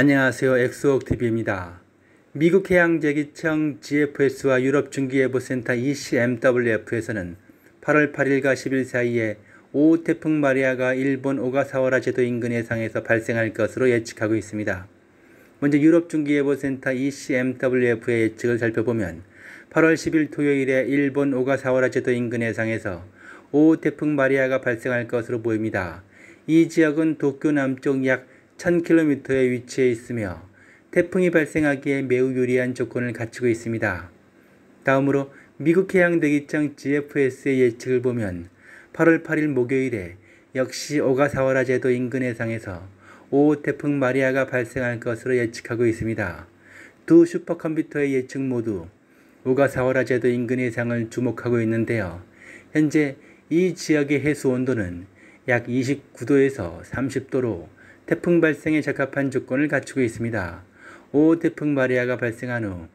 안녕하세요. 엑소옥 t v 입니다 미국 해양제기청 GFS와 유럽 중기예보센터 ECMWF에서는 8월 8일과 10일 사이에 5호 태풍 마리아가 일본 오가사와라 제도 인근 해상에서 발생할 것으로 예측하고 있습니다. 먼저 유럽 중기예보센터 ECMWF의 예측을 살펴보면 8월 10일 토요일에 일본 오가사와라 제도 인근 해상에서 5호 태풍 마리아가 발생할 것으로 보입니다. 이 지역은 도쿄 남쪽 약 1000km의 위치에 있으며 태풍이 발생하기에 매우 유리한 조건을 갖추고 있습니다. 다음으로 미국 해양대기청 GFS의 예측을 보면 8월 8일 목요일에 역시 오가사와라 제도 인근 해상에서 5호 태풍 마리아가 발생할 것으로 예측하고 있습니다. 두 슈퍼컴퓨터의 예측 모두 오가사와라 제도 인근 해상을 주목하고 있는데요. 현재 이 지역의 해수 온도는 약 29도에서 30도로 태풍 발생에 적합한 조건을 갖추고 있습니다. 5 태풍 마리아가 발생한 후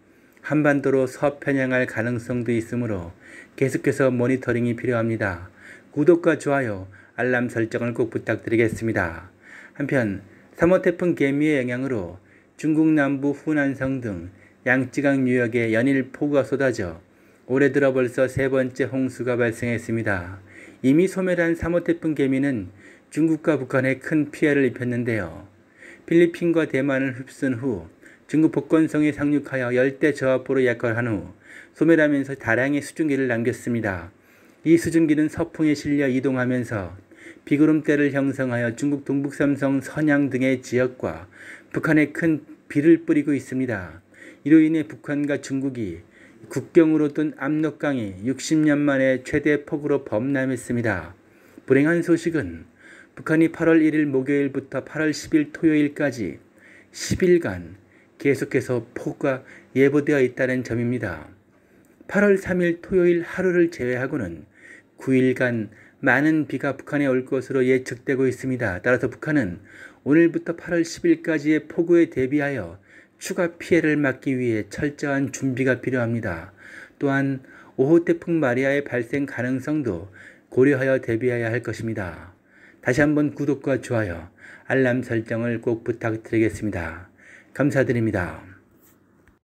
한반도로 서편향할 가능성도 있으므로 계속해서 모니터링이 필요합니다. 구독과 좋아요, 알람 설정을 꼭 부탁드리겠습니다. 한편 3호 태풍 개미의 영향으로 중국 남부 후난성 등 양쯔강 유역에 연일 폭우가 쏟아져 올해 들어 벌써 세 번째 홍수가 발생했습니다. 이미 소멸한 3호 태풍 개미는 중국과 북한에 큰 피해를 입혔는데요. 필리핀과 대만을 흡수한 후 중국 복권성에 상륙하여 열대 저압보로 약화한 후 소멸하면서 다량의 수증기를 남겼습니다. 이 수증기는 서풍에 실려 이동하면서 비구름대를 형성하여 중국 동북삼성 선양 등의 지역과 북한에 큰 비를 뿌리고 있습니다. 이로 인해 북한과 중국이 국경으로 둔 압록강이 60년 만에 최대 폭으로 범람했습니다. 불행한 소식은 북한이 8월 1일 목요일부터 8월 10일 토요일까지 10일간 계속해서 폭우가 예보되어 있다는 점입니다. 8월 3일 토요일 하루를 제외하고는 9일간 많은 비가 북한에 올 것으로 예측되고 있습니다. 따라서 북한은 오늘부터 8월 10일까지의 폭우에 대비하여 추가 피해를 막기 위해 철저한 준비가 필요합니다. 또한 5호 태풍 마리아의 발생 가능성도 고려하여 대비해야 할 것입니다. 다시 한번 구독과 좋아요, 알람 설정을 꼭 부탁드리겠습니다. 감사드립니다.